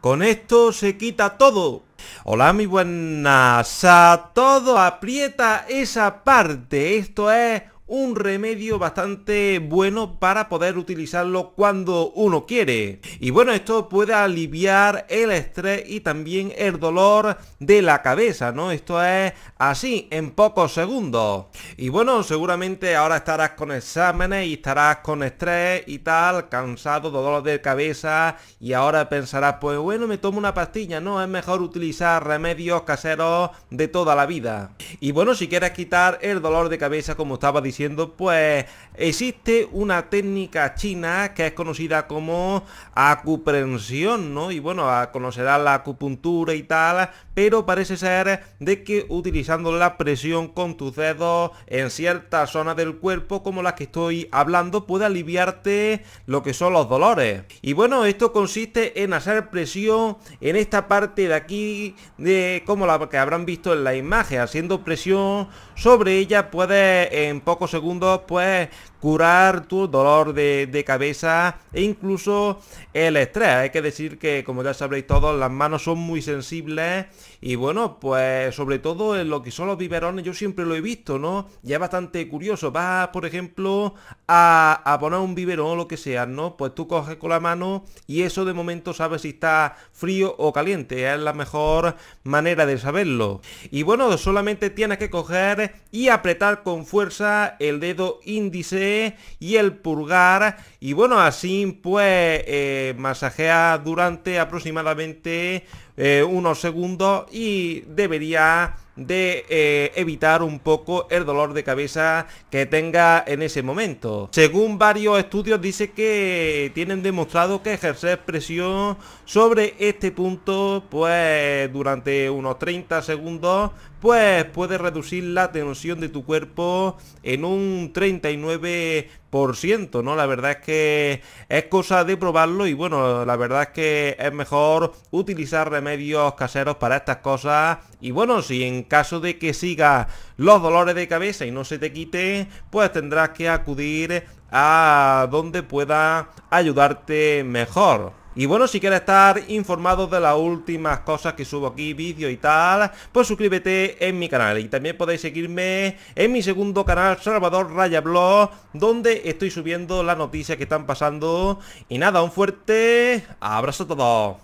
Con esto se quita todo. Hola, mi buenas a todo Aprieta esa parte. Esto es un remedio bastante bueno para poder utilizarlo cuando uno quiere. Y bueno, esto puede aliviar el estrés y también el dolor de la cabeza, ¿no? Esto es así, en pocos segundos. Y bueno, seguramente ahora estarás con exámenes y estarás con estrés y tal, cansado, dolor de cabeza y ahora pensarás, pues bueno, me tomo una pastilla, ¿no? Es mejor utilizar remedios caseros de toda la vida. Y bueno, si quieres quitar el dolor de cabeza como estaba diciendo, pues existe una técnica china que es conocida como acuprensión ¿no? Y bueno, conocerá la acupuntura y tal, pero parece ser de que utilizando la presión con tus dedos en ciertas zonas del cuerpo, como las que estoy hablando, puede aliviarte lo que son los dolores. Y bueno, esto consiste en hacer presión en esta parte de aquí, de como la que habrán visto en la imagen, haciendo presión sobre ella puede en pocos segundos, pues curar tu dolor de, cabeza e incluso el estrés. Hay que decir que, como ya sabréis todos, las manos son muy sensibles y bueno, pues sobre todo en lo que son los biberones yo siempre lo he visto, ¿no? Y es bastante curioso. Vas, por ejemplo, a, a poner un biberón o lo que sea, ¿no? Pues tú coges con la mano y eso de momento sabes si está frío o caliente. Es la mejor manera de saberlo. Y bueno, solamente tienes que coger y apretar con fuerza el dedo índice y el purgar. Y bueno, así pues eh, masajea durante aproximadamente eh, unos segundos y debería de eh, evitar un poco el dolor de cabeza que tenga en ese momento. Según varios estudios dice que tienen demostrado que ejercer presión sobre este punto pues durante unos 30 segundos pues puede reducir la tensión de tu cuerpo en un 39 por ¿no? La verdad es que es cosa de probarlo y bueno, la verdad es que es mejor utilizar remedios caseros para estas cosas y bueno, si en caso de que siga los dolores de cabeza y no se te quite, pues tendrás que acudir a donde pueda ayudarte mejor. Y bueno, si quieres estar informado de las últimas cosas que subo aquí, vídeos y tal, pues suscríbete en mi canal. Y también podéis seguirme en mi segundo canal, Salvador Raya Blog, donde estoy subiendo las noticias que están pasando. Y nada, un fuerte abrazo a todos.